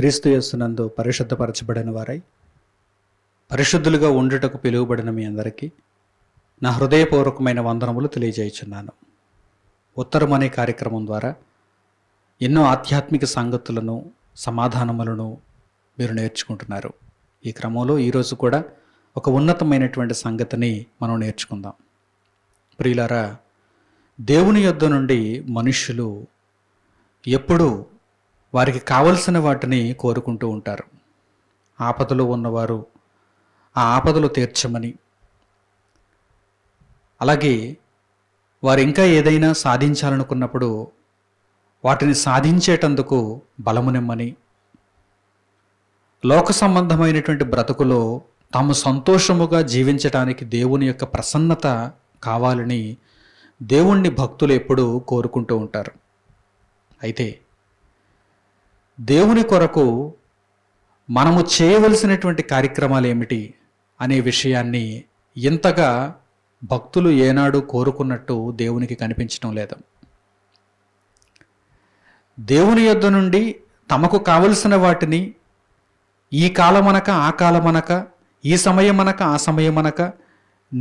క్రీస్తు యస్సునందు పరిశుద్ధపరచబడిన వారై పరిశుద్ధులుగా ఉండుటకు పిలువబడిన మీ అందరికీ నా హృదయపూర్వకమైన వందనములు తెలియజేయుచున్నాను ఉత్తరం అనే కార్యక్రమం ద్వారా ఎన్నో ఆధ్యాత్మిక సంగతులను సమాధానములను మీరు నేర్చుకుంటున్నారు ఈ క్రమంలో ఈరోజు కూడా ఒక ఉన్నతమైనటువంటి సంగతిని మనం నేర్చుకుందాం ప్రియులారా దేవుని యొద్ద నుండి మనుష్యులు ఎప్పుడూ వారికి కావలసిన వాటిని కోరుకుంటూ ఉంటారు ఆపదలో ఉన్నవారు ఆ ఆపదలు తీర్చమని అలాగే వారు ఇంకా ఏదైనా సాధించాలనుకున్నప్పుడు వాటిని సాధించేటందుకు బలమునిమ్మని లోక సంబంధమైనటువంటి బ్రతుకులో తాము సంతోషముగా జీవించటానికి దేవుని యొక్క ప్రసన్నత కావాలని దేవుణ్ణి భక్తులు ఎప్పుడూ కోరుకుంటూ ఉంటారు అయితే దేవుని కొరకు మనము చేయవలసినటువంటి కార్యక్రమాలు ఏమిటి అనే విషయాన్ని ఇంతగా భక్తులు ఏనాడు కోరుకున్నట్టు దేవునికి కనిపించడం లేదు దేవుని యొద్ద నుండి తమకు కావలసిన వాటిని ఈ కాలమనక ఆ కాలమనక ఈ సమయమనక ఆ సమయమనక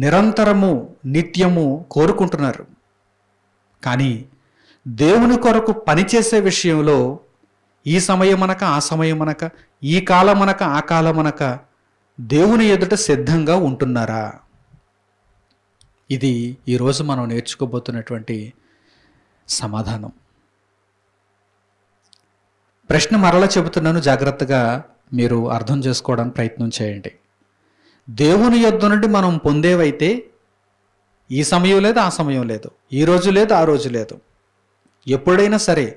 నిరంతరము నిత్యము కోరుకుంటున్నారు కానీ దేవుని కొరకు పనిచేసే విషయంలో ఈ సమయం సమయమనక ఆ సమయం అనక ఈ కాలం అనక ఆ కాలం అనక దేవుని ఎదుట సిద్ధంగా ఉంటున్నారా ఇది ఈరోజు మనం నేర్చుకోబోతున్నటువంటి సమాధానం ప్రశ్న మరలా చెబుతున్నాను జాగ్రత్తగా మీరు అర్థం చేసుకోవడానికి ప్రయత్నం చేయండి దేవుని యొద్ నుండి మనం పొందేవైతే ఈ సమయం లేదు ఆ సమయం లేదు ఈ రోజు లేదు ఆ రోజు లేదు ఎప్పుడైనా సరే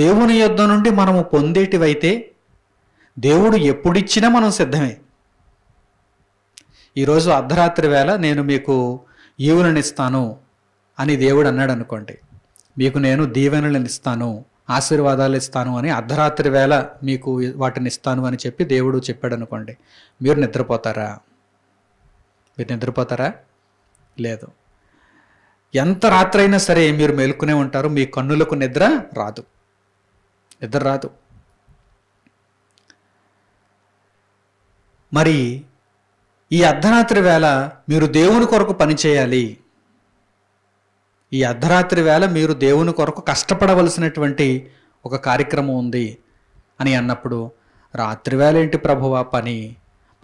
దేవుని యుద్ధం నుండి మనము పొందేటివైతే దేవుడు ఎప్పుడిచ్చినా మనం సిద్ధమే ఈరోజు అర్ధరాత్రి వేళ నేను మీకు ఈవులనిస్తాను అని దేవుడు అన్నాడు అనుకోండి మీకు నేను దీవెనలను ఇస్తాను ఆశీర్వాదాలు ఇస్తాను అని అర్ధరాత్రి వేళ మీకు వాటిని ఇస్తాను అని చెప్పి దేవుడు చెప్పాడు అనుకోండి మీరు నిద్రపోతారా మీరు నిద్రపోతారా లేదు ఎంత రాత్రైనా సరే మీరు మేలుకునే ఉంటారు మీ కన్నులకు నిద్ర రాదు నిద్ర రాదు మరి ఈ అర్ధరాత్రి వేళ మీరు దేవుని కొరకు పనిచేయాలి ఈ అర్ధరాత్రి వేళ మీరు దేవుని కొరకు కష్టపడవలసినటువంటి ఒక కార్యక్రమం ఉంది అని అన్నప్పుడు రాత్రి వేళ ఏంటి ప్రభువా పని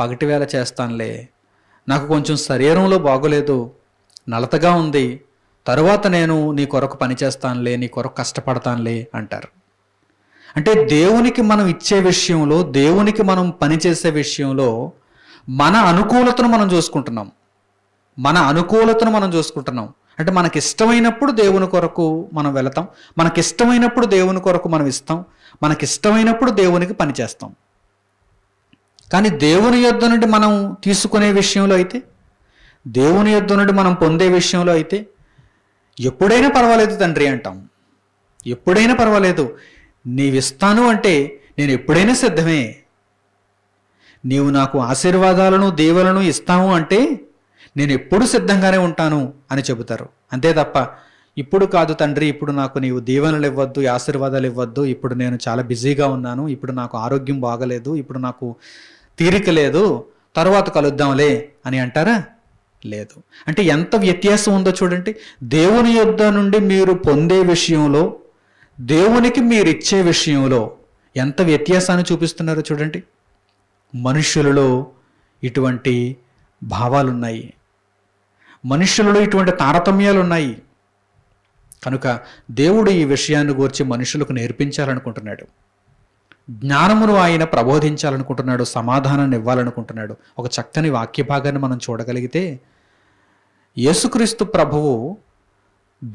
పగటి వేళ చేస్తానులే నాకు కొంచెం శరీరంలో బాగోలేదు నలతగా ఉంది తరువాత నేను నీ కొరకు పనిచేస్తానులే నీ కొరకు కష్టపడతానులే అంటారు అంటే దేవునికి మనం ఇచ్చే విషయంలో దేవునికి మనం పనిచేసే విషయంలో మన అనుకూలతను మనం చూసుకుంటున్నాం మన అనుకూలతను మనం చూసుకుంటున్నాం అంటే మనకి ఇష్టమైనప్పుడు దేవుని కొరకు మనం వెళతాం మనకి ఇష్టమైనప్పుడు దేవుని కొరకు మనం ఇస్తాం మనకి ఇష్టమైనప్పుడు దేవునికి పనిచేస్తాం కానీ దేవుని యొద్ధ నుండి మనం తీసుకునే విషయంలో అయితే దేవుని యొద్ధ నుండి మనం పొందే విషయంలో అయితే ఎప్పుడైనా పర్వాలేదు తండ్రి అంటాం ఎప్పుడైనా పర్వాలేదు నీవిస్తాను అంటే నేను ఎప్పుడైనా సిద్ధమే నీవు నాకు ఆశీర్వాదాలను దేవులను ఇస్తాము అంటే నేను ఎప్పుడు సిద్ధంగానే ఉంటాను అని చెబుతారు అంతే తప్ప ఇప్పుడు కాదు తండ్రి ఇప్పుడు నాకు నీవు దీవెనలు ఇవ్వద్దు ఆశీర్వాదాలు ఇవ్వద్దు ఇప్పుడు నేను చాలా బిజీగా ఉన్నాను ఇప్పుడు నాకు ఆరోగ్యం బాగలేదు ఇప్పుడు నాకు తీరిక లేదు తర్వాత కలుద్దాంలే అని అంటారా లేదు అంటే ఎంత వ్యత్యాసం ఉందో చూడండి దేవుని యుద్ధం నుండి మీరు పొందే విషయంలో దేవునికి మీరు ఇచ్చే విషయంలో ఎంత వ్యత్యాసాన్ని చూపిస్తున్నారో చూడండి మనుష్యులలో ఇటువంటి భావాలున్నాయి మనుషులలో ఇటువంటి తారతమ్యాలు ఉన్నాయి కనుక దేవుడు ఈ విషయాన్ని గూర్చి మనుషులకు నేర్పించాలనుకుంటున్నాడు జ్ఞానమును ఆయన ప్రబోధించాలనుకుంటున్నాడు సమాధానాన్ని ఇవ్వాలనుకుంటున్నాడు ఒక చక్కని వాక్య భాగాన్ని మనం చూడగలిగితే యేసుక్రీస్తు ప్రభువు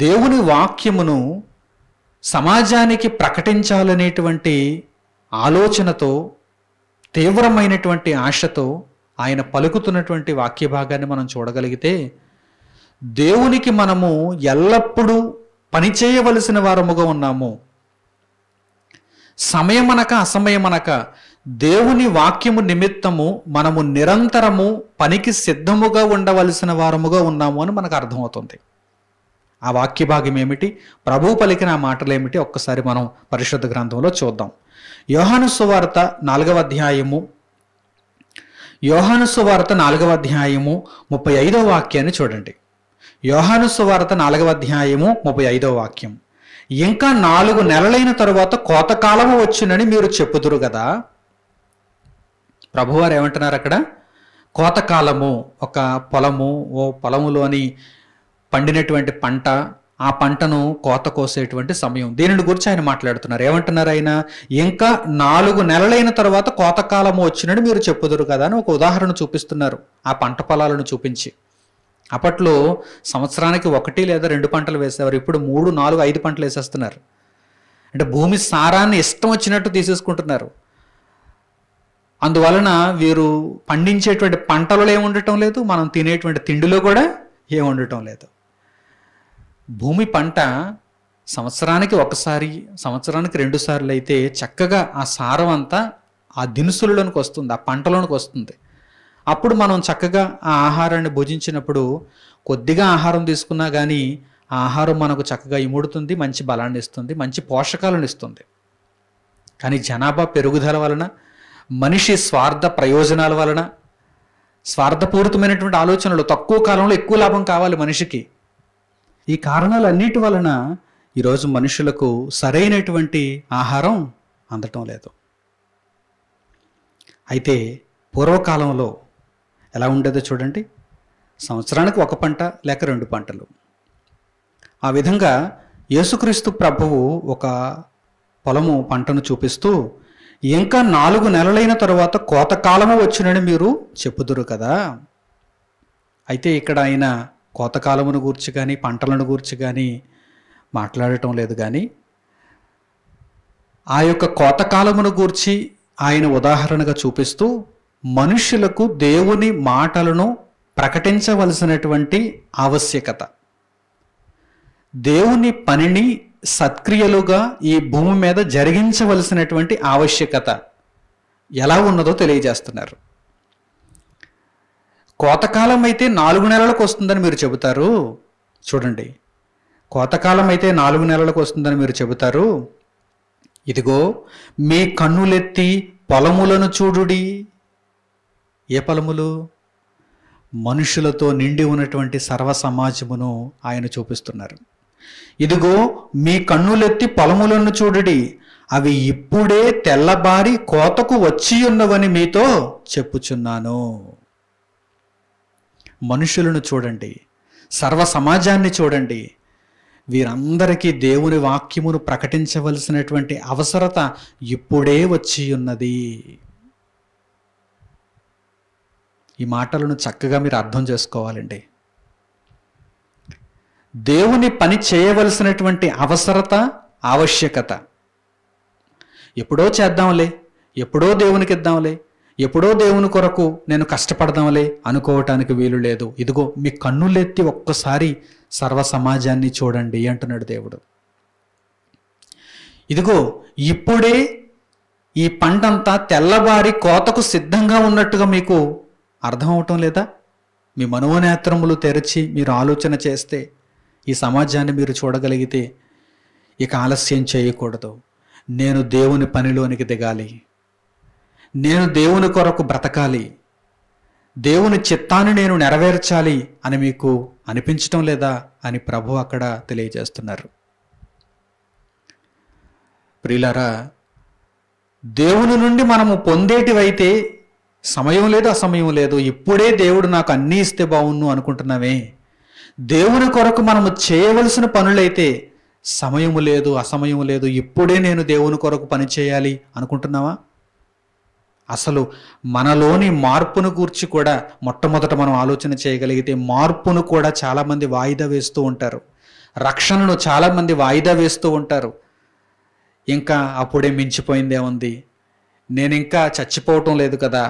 దేవుని వాక్యమును సమాజానికి ప్రకటించాలనేటువంటి ఆలోచనతో తీవ్రమైనటువంటి ఆశతో ఆయన పలుకుతున్నటువంటి వాక్య భాగాన్ని మనం చూడగలిగితే దేవునికి మనము ఎల్లప్పుడూ పనిచేయవలసిన వారముగా ఉన్నాము సమయమనక అసమయమనక దేవుని వాక్యము నిమిత్తము మనము నిరంతరము పనికి సిద్ధముగా ఉండవలసిన వారముగా ఉన్నాము అని మనకు అర్థమవుతుంది ఆ వాక్య భాగం ఏమిటి ప్రభు పలికిన ఆ మాటలు ఏమిటి ఒక్కసారి మనం పరిశుద్ధ గ్రంథంలో చూద్దాం యోహాను సువార్త నాలుగవ అధ్యాయము యోహాను సువార్త నాలుగవ అధ్యాయము ముప్పై ఐదవ వాక్యాన్ని చూడండి యోహాను సువార్త నాలుగవ అధ్యాయము ముప్పై ఐదవ వాక్యం ఇంకా నాలుగు నెలలైన తరువాత కోతకాలము వచ్చునని మీరు చెప్పుదురు కదా ప్రభువారు ఏమంటున్నారు అక్కడ కోతకాలము ఒక పొలము ఓ పొలములోని పండినటువంటి పంట ఆ పంటను కోత కోసేటువంటి సమయం దీనిని గురించి ఆయన మాట్లాడుతున్నారు ఏమంటున్నారు ఆయన ఇంకా నాలుగు నెలలైన తర్వాత కాలం వచ్చినని మీరు చెప్పుదురు కదా అని ఒక ఉదాహరణ చూపిస్తున్నారు ఆ పంట పొలాలను చూపించి అప్పట్లో సంవత్సరానికి ఒకటి లేదా రెండు పంటలు వేసేవారు ఇప్పుడు మూడు నాలుగు ఐదు పంటలు వేసేస్తున్నారు అంటే భూమి సారాన్ని ఇష్టం వచ్చినట్టు తీసేసుకుంటున్నారు అందువలన వీరు పండించేటువంటి పంటలలో ఏముండటం లేదు మనం తినేటువంటి తిండిలో కూడా ఏముండటం లేదు భూమి పంట సంవత్సరానికి ఒకసారి సంవత్సరానికి రెండు సార్లు అయితే చక్కగా ఆ సారం అంతా ఆ దినుసులలోనికి వస్తుంది ఆ పంటలోనికి వస్తుంది అప్పుడు మనం చక్కగా ఆ ఆహారాన్ని భుజించినప్పుడు కొద్దిగా ఆహారం తీసుకున్నా కానీ ఆహారం మనకు చక్కగా ఇముడుతుంది మంచి బలాన్ని ఇస్తుంది మంచి పోషకాలను ఇస్తుంది కానీ జనాభా పెరుగుదల వలన మనిషి స్వార్థ ప్రయోజనాల వలన స్వార్థపూరితమైనటువంటి ఆలోచనలు తక్కువ కాలంలో ఎక్కువ లాభం కావాలి మనిషికి ఈ కారణాలన్నిటి వలన ఈరోజు మనుషులకు సరైనటువంటి ఆహారం అందటం లేదు అయితే పూర్వకాలంలో ఎలా ఉండేదో చూడండి సంవత్సరానికి ఒక పంట లేక రెండు పంటలు ఆ విధంగా యేసుక్రీస్తు ప్రభువు ఒక పొలము పంటను చూపిస్తూ ఇంకా నాలుగు నెలలైన తర్వాత కోతకాలము వచ్చినని మీరు చెప్పుదురు కదా అయితే ఇక్కడ ఆయన కోతకాలమును గూర్చి కానీ పంటలను గూర్చి కానీ మాట్లాడటం లేదు కానీ ఆ యొక్క కోతకాలమును గూర్చి ఆయన ఉదాహరణగా చూపిస్తూ మనుషులకు దేవుని మాటలను ప్రకటించవలసినటువంటి ఆవశ్యకత దేవుని పనిని సత్క్రియలుగా ఈ భూమి మీద జరిగించవలసినటువంటి ఆవశ్యకత ఎలా ఉన్నదో తెలియజేస్తున్నారు కోతకాలం అయితే నాలుగు నెలలకు వస్తుందని మీరు చెబుతారు చూడండి కోతకాలం అయితే నాలుగు నెలలకు వస్తుందని మీరు చెబుతారు ఇదిగో మీ కన్నులెత్తి పొలములను చూడుడి ఏ పొలములు మనుషులతో నిండి ఉన్నటువంటి సర్వ సమాజమును ఆయన చూపిస్తున్నారు ఇదిగో మీ కన్నులెత్తి పొలములను చూడుడి అవి ఇప్పుడే తెల్లబారి కోతకు వచ్చి ఉన్నవని మీతో చెప్పుచున్నాను మనుషులను చూడండి సర్వ సమాజాన్ని చూడండి వీరందరికీ దేవుని వాక్యమును ప్రకటించవలసినటువంటి అవసరత ఇప్పుడే వచ్చి ఉన్నది ఈ మాటలను చక్కగా మీరు అర్థం చేసుకోవాలండి దేవుని పని చేయవలసినటువంటి అవసరత ఆవశ్యకత ఎప్పుడో చేద్దాంలే ఎప్పుడో దేవునికి ఇద్దాంలే ఎప్పుడో దేవుని కొరకు నేను కష్టపడదాంలే అనుకోవటానికి వీలు లేదు ఇదిగో మీ కన్నులెత్తి ఒక్కసారి సర్వ సమాజాన్ని చూడండి అంటున్నాడు దేవుడు ఇదిగో ఇప్పుడే ఈ పంటంతా తెల్లవారి కోతకు సిద్ధంగా ఉన్నట్టుగా మీకు అర్థం అవటం లేదా మీ మనోనేత్రములు తెరిచి మీరు ఆలోచన చేస్తే ఈ సమాజాన్ని మీరు చూడగలిగితే ఇక ఆలస్యం చేయకూడదు నేను దేవుని పనిలోనికి దిగాలి నేను దేవుని కొరకు బ్రతకాలి దేవుని చిత్తాన్ని నేను నెరవేర్చాలి అని మీకు అనిపించటం లేదా అని ప్రభు అక్కడ తెలియజేస్తున్నారు ప్రియులారా దేవుని నుండి మనము పొందేటివైతే సమయం లేదు అసమయం లేదు ఇప్పుడే దేవుడు నాకు అన్నీ ఇస్తే బాగుండు అనుకుంటున్నామే దేవుని కొరకు మనము చేయవలసిన పనులైతే సమయం లేదు అసమయం లేదు ఇప్పుడే నేను దేవుని కొరకు పని చేయాలి అనుకుంటున్నావా అసలు మనలోని మార్పును గూర్చి కూడా మొట్టమొదట మనం ఆలోచన చేయగలిగితే మార్పును కూడా చాలామంది వాయిదా వేస్తూ ఉంటారు రక్షణను చాలామంది వాయిదా వేస్తూ ఉంటారు ఇంకా అప్పుడే మించిపోయిందే ఉంది నేను ఇంకా చచ్చిపోవటం లేదు కదా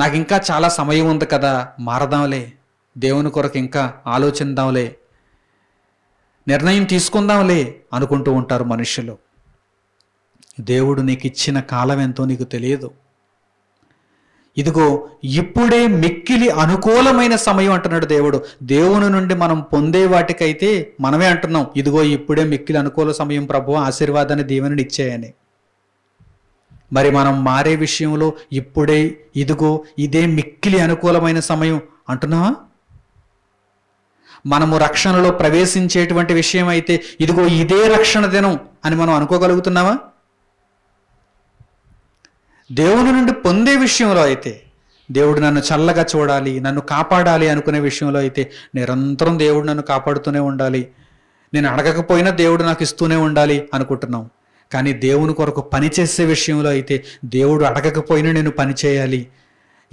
నాకు ఇంకా చాలా సమయం ఉంది కదా మారదాంలే దేవుని కొరకు ఇంకా ఆలోచిద్దాంలే నిర్ణయం తీసుకుందాంలే అనుకుంటూ ఉంటారు మనుషులు దేవుడు నీకు ఇచ్చిన కాలం ఎంతో నీకు తెలియదు ఇదిగో ఇప్పుడే మిక్కిలి అనుకూలమైన సమయం అంటున్నాడు దేవుడు దేవుని నుండి మనం పొందే వాటికైతే మనమే అంటున్నాం ఇదిగో ఇప్పుడే మిక్కిలి అనుకూల సమయం ప్రభు ఆశీర్వాదాన్ని దీవెనని ఇచ్చేయని మరి మనం మారే విషయంలో ఇప్పుడే ఇదిగో ఇదే మిక్కిలి అనుకూలమైన సమయం అంటున్నావా మనము రక్షణలో ప్రవేశించేటువంటి విషయం అయితే ఇదిగో ఇదే రక్షణ దినం అని మనం అనుకోగలుగుతున్నావా దేవుని నుండి పొందే విషయంలో అయితే దేవుడు నన్ను చల్లగా చూడాలి నన్ను కాపాడాలి అనుకునే విషయంలో అయితే నిరంతరం దేవుడు నన్ను కాపాడుతూనే ఉండాలి నేను అడగకపోయినా దేవుడు నాకు ఇస్తూనే ఉండాలి అనుకుంటున్నాం కానీ దేవుని కొరకు పనిచేసే విషయంలో అయితే దేవుడు అడగకపోయినా నేను పనిచేయాలి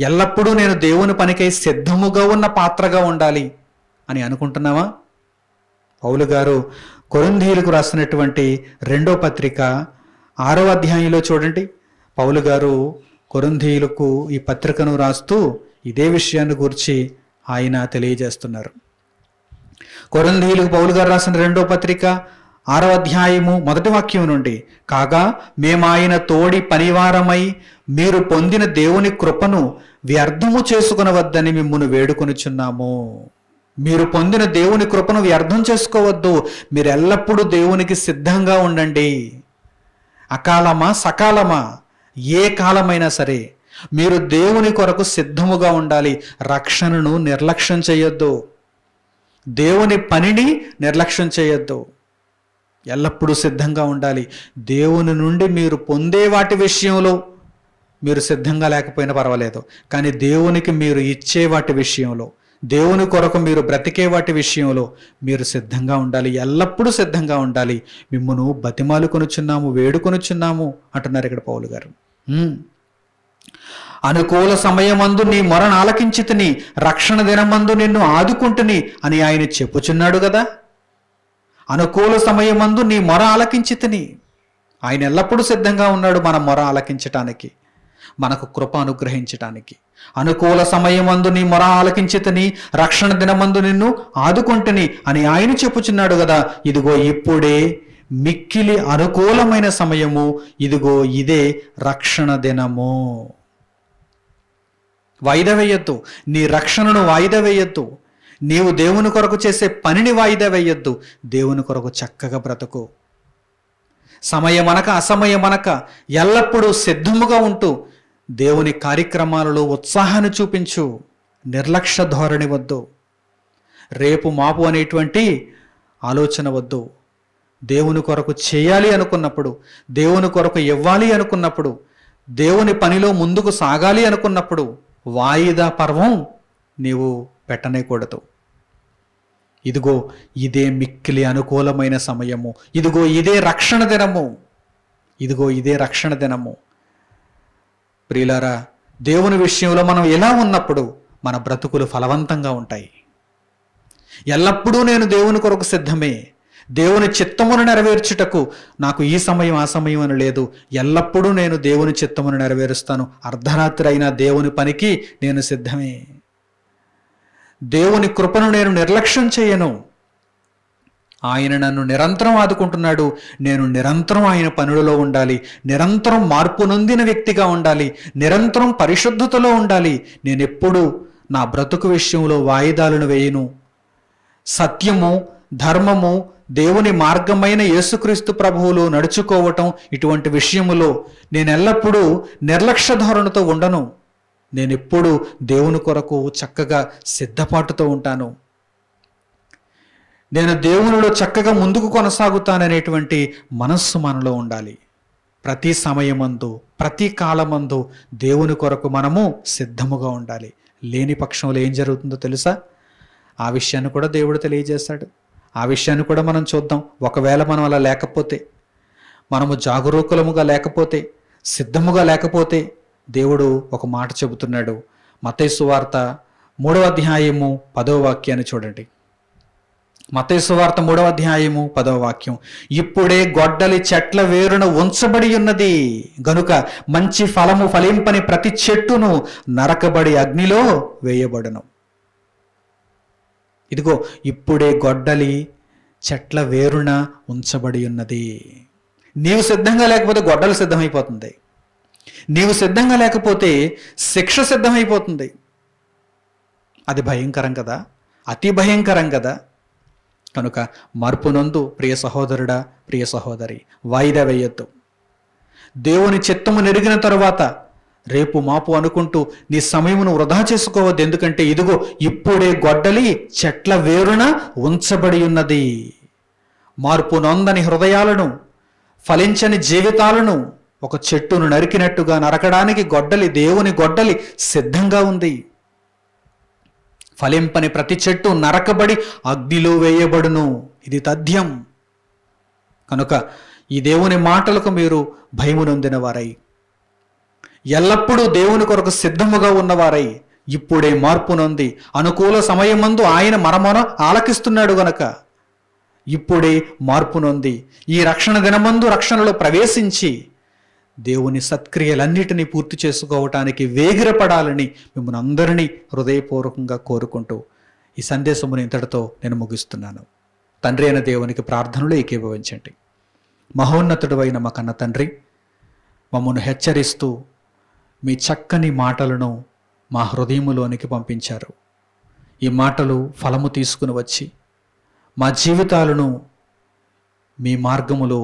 ఎల్లప్పుడూ నేను దేవుని పనికై సిద్ధముగా ఉన్న పాత్రగా ఉండాలి అని అనుకుంటున్నావా పౌలు గారు కొరంధీయులకు రాసినటువంటి రెండో పత్రిక ఆరో అధ్యాయంలో చూడండి పౌలు గారు కొరంధీయులకు ఈ పత్రికను రాస్తూ ఇదే విషయాన్ని గురించి ఆయన తెలియజేస్తున్నారు కొరంధీయులకు పౌలు గారు రాసిన రెండో పత్రిక ఆరవ అధ్యాయము మొదటి వాక్యం నుండి కాగా మేము ఆయన తోడి పనివారమై మీరు పొందిన దేవుని కృపను వ్యర్థము చేసుకునవద్దని మిమ్మల్ని వేడుకొనిచున్నాము మీరు పొందిన దేవుని కృపను వ్యర్థం చేసుకోవద్దు మీరు ఎల్లప్పుడూ దేవునికి సిద్ధంగా ఉండండి అకాలమా సకాలమా ఏ కాలమైనా సరే మీరు దేవుని కొరకు సిద్ధముగా ఉండాలి రక్షణను నిర్లక్ష్యం చేయొద్దు దేవుని పనిని నిర్లక్ష్యం చేయొద్దు ఎల్లప్పుడూ సిద్ధంగా ఉండాలి దేవుని నుండి మీరు పొందే వాటి విషయంలో మీరు సిద్ధంగా లేకపోయినా పర్వాలేదు కానీ దేవునికి మీరు ఇచ్చే వాటి విషయంలో దేవుని కొరకు మీరు బ్రతికే వాటి విషయంలో మీరు సిద్ధంగా ఉండాలి ఎల్లప్పుడూ సిద్ధంగా ఉండాలి మిమ్మను కొనుచున్నాము వేడుకొనుచున్నాము అంటున్నారు ఇక్కడ పౌలు గారు అనుకూల సమయమందు నీ మొరను ఆలకించితిని రక్షణ దినమందు నిన్ను ఆదుకుంటుని అని ఆయన చెప్పుచున్నాడు కదా అనుకూల సమయమందు నీ మొర ఆలకించితిని ఆయన ఎల్లప్పుడూ సిద్ధంగా ఉన్నాడు మన మొర ఆలకించటానికి మనకు కృప అనుగ్రహించటానికి అనుకూల సమయమందు నీ మొర ఆలకించితని రక్షణ దినమందు నిన్ను ఆదుకుంటుని అని ఆయన చెప్పుచున్నాడు కదా ఇదిగో ఇప్పుడే మిక్కిలి అనుకూలమైన సమయము ఇదిగో ఇదే రక్షణ దినము వాయిదా వేయొద్దు నీ రక్షణను వాయిదా వేయొద్దు నీవు దేవుని కొరకు చేసే పనిని వాయిదా వేయొద్దు దేవుని కొరకు చక్కగా బ్రతుకు సమయమనక అసమయమనక ఎల్లప్పుడూ సిద్ధముగా ఉంటూ దేవుని కార్యక్రమాలలో ఉత్సాహాన్ని చూపించు నిర్లక్ష్య ధోరణి వద్దు రేపు మాపు అనేటువంటి ఆలోచన వద్దు దేవుని కొరకు చేయాలి అనుకున్నప్పుడు దేవుని కొరకు ఇవ్వాలి అనుకున్నప్పుడు దేవుని పనిలో ముందుకు సాగాలి అనుకున్నప్పుడు వాయిదా పర్వం నీవు పెట్టనేకూడదు ఇదిగో ఇదే మిక్కిలి అనుకూలమైన సమయము ఇదిగో ఇదే రక్షణ దినము ఇదిగో ఇదే రక్షణ దినము ప్రియులారా దేవుని విషయంలో మనం ఎలా ఉన్నప్పుడు మన బ్రతుకులు ఫలవంతంగా ఉంటాయి ఎల్లప్పుడూ నేను దేవుని కొరకు సిద్ధమే దేవుని చిత్తమును నెరవేర్చుటకు నాకు ఈ సమయం ఆ సమయం అని లేదు ఎల్లప్పుడూ నేను దేవుని చిత్తమును నెరవేరుస్తాను అర్ధరాత్రి అయినా దేవుని పనికి నేను సిద్ధమే దేవుని కృపను నేను నిర్లక్ష్యం చేయను ఆయన నన్ను నిరంతరం ఆదుకుంటున్నాడు నేను నిరంతరం ఆయన పనులలో ఉండాలి నిరంతరం మార్పు నొందిన వ్యక్తిగా ఉండాలి నిరంతరం పరిశుద్ధతలో ఉండాలి నేనెప్పుడు నా బ్రతుకు విషయంలో వాయిదాలను వేయను సత్యము ధర్మము దేవుని మార్గమైన యేసుక్రీస్తు ప్రభువులు నడుచుకోవటం ఇటువంటి విషయములో ఎల్లప్పుడూ నిర్లక్ష్య ధోరణితో ఉండను నేనెప్పుడు దేవుని కొరకు చక్కగా సిద్ధపాటుతో ఉంటాను నేను దేవునిలో చక్కగా ముందుకు కొనసాగుతాననేటువంటి మనస్సు మనలో ఉండాలి ప్రతి సమయమందు ప్రతి కాలమందు దేవుని కొరకు మనము సిద్ధముగా ఉండాలి లేని పక్షంలో ఏం జరుగుతుందో తెలుసా ఆ విషయాన్ని కూడా దేవుడు తెలియజేస్తాడు ఆ విషయాన్ని కూడా మనం చూద్దాం ఒకవేళ మనం అలా లేకపోతే మనము జాగరూకులముగా లేకపోతే సిద్ధముగా లేకపోతే దేవుడు ఒక మాట చెబుతున్నాడు మతేసు వార్త మూడవ అధ్యాయము పదవ వాక్యాన్ని చూడండి మతేసు వార్త మూడవ అధ్యాయము పదవ వాక్యం ఇప్పుడే గొడ్డలి చెట్ల వేరున ఉంచబడి ఉన్నది గనుక మంచి ఫలము ఫలింపని ప్రతి చెట్టును నరకబడి అగ్నిలో వేయబడను ఇదిగో ఇప్పుడే గొడ్డలి చెట్ల వేరున ఉంచబడి ఉన్నది నీవు సిద్ధంగా లేకపోతే గొడ్డలు సిద్ధమైపోతుంది నీవు సిద్ధంగా లేకపోతే శిక్ష సిద్ధమైపోతుంది అది భయంకరం కదా అతి భయంకరం కదా కనుక మార్పునందు ప్రియ సహోదరుడా ప్రియ సహోదరి వాయిదా వేయొద్దు దేవుని చిత్తము నెరిగిన తరువాత రేపు మాపు అనుకుంటూ నీ సమయమును వృధా చేసుకోవద్దు ఎందుకంటే ఇదిగో ఇప్పుడే గొడ్డలి చెట్ల వేరున ఉంచబడి ఉన్నది మార్పు నొందని హృదయాలను ఫలించని జీవితాలను ఒక చెట్టును నరికినట్టుగా నరకడానికి గొడ్డలి దేవుని గొడ్డలి సిద్ధంగా ఉంది ఫలింపని ప్రతి చెట్టు నరకబడి అగ్నిలో వేయబడును ఇది తథ్యం కనుక ఈ దేవుని మాటలకు మీరు భయమునొందిన వారై ఎల్లప్పుడూ దేవుని కొరకు సిద్ధముగా ఉన్నవారై ఇప్పుడే మార్పునుంది అనుకూల సమయమందు ఆయన మరమన ఆలకిస్తున్నాడు గనక ఇప్పుడే మార్పునుంది ఈ రక్షణ దినమందు రక్షణలో ప్రవేశించి దేవుని సత్క్రియలన్నిటినీ పూర్తి చేసుకోవటానికి వేగిరపడాలని మిమ్మల్ని అందరినీ హృదయపూర్వకంగా కోరుకుంటూ ఈ సందేశమును ఇంతటితో నేను ముగిస్తున్నాను తండ్రి అయిన దేవునికి ప్రార్థనలు ఏకీభవించండి మహోన్నతుడు అయిన మా కన్న తండ్రి మమ్మను హెచ్చరిస్తూ మీ చక్కని మాటలను మా హృదయములోనికి పంపించారు ఈ మాటలు ఫలము తీసుకుని వచ్చి మా జీవితాలను మీ మార్గములో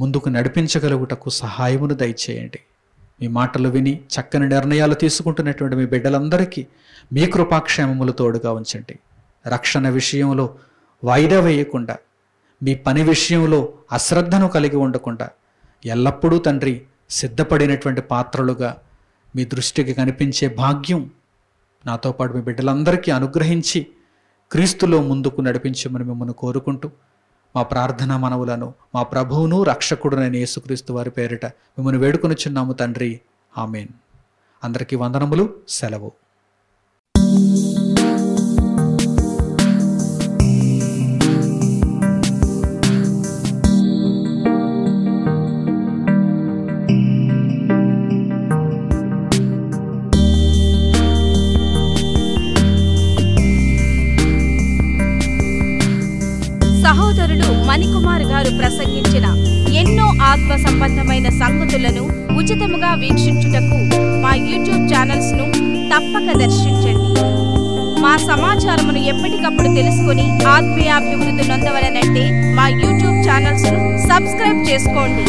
ముందుకు నడిపించగలుగుటకు సహాయమును దయచేయండి మీ మాటలు విని చక్కని నిర్ణయాలు తీసుకుంటున్నటువంటి మీ బిడ్డలందరికీ మీ కృపాక్షేమములు తోడుగా ఉంచండి రక్షణ విషయంలో వాయిదా వేయకుండా మీ పని విషయంలో అశ్రద్ధను కలిగి ఉండకుండా ఎల్లప్పుడూ తండ్రి సిద్ధపడినటువంటి పాత్రలుగా మీ దృష్టికి కనిపించే భాగ్యం నాతో పాటు మీ బిడ్డలందరికీ అనుగ్రహించి క్రీస్తులో ముందుకు నడిపించమని మిమ్మల్ని కోరుకుంటూ మా ప్రార్థన మనవులను మా ప్రభువును రక్షకుడునైన యేసుక్రీస్తు వారి పేరిట మిమ్మల్ని వేడుకొనిచున్నాము తండ్రి ఆమెన్ అందరికీ వందనములు సెలవు ఎన్నో ఆత్మ సంబంధమైన సంగతులను ఉచితముగా వీక్షించుటకు మా యూట్యూబ్ ఛానల్స్ను తప్పక దర్శించండి మా సమాచారమును ఎప్పటికప్పుడు తెలుసుకుని ఆత్మీయాభివృద్ధి నొందవలనంటే మా యూట్యూబ్ ఛానల్స్ను సబ్స్క్రైబ్ చేసుకోండి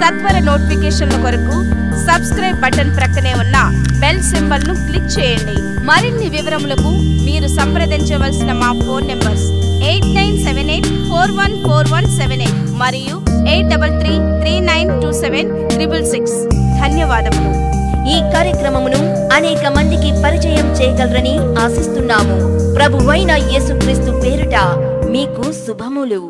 సత్వర నోటిఫికేషన్ల కొరకు సబ్స్క్రైబ్ బటన్ ప్రక్కనే ఉన్న బెల్ ను క్లిక్ చేయండి మరిన్ని వివరములకు మీరు సంప్రదించవలసిన మా phone numbers eight nine seven eight four one four one seven eight మరియు eight double three three nine two seven triple six ధన్యవాదములు ఈ కార్యక్రమమును అనేక మందికి పరిచయం చేయగలరని ఆశిస్తున్నాము ప్రభువైన యేసుక్రీస్తు పేరుట మీకు శుభములు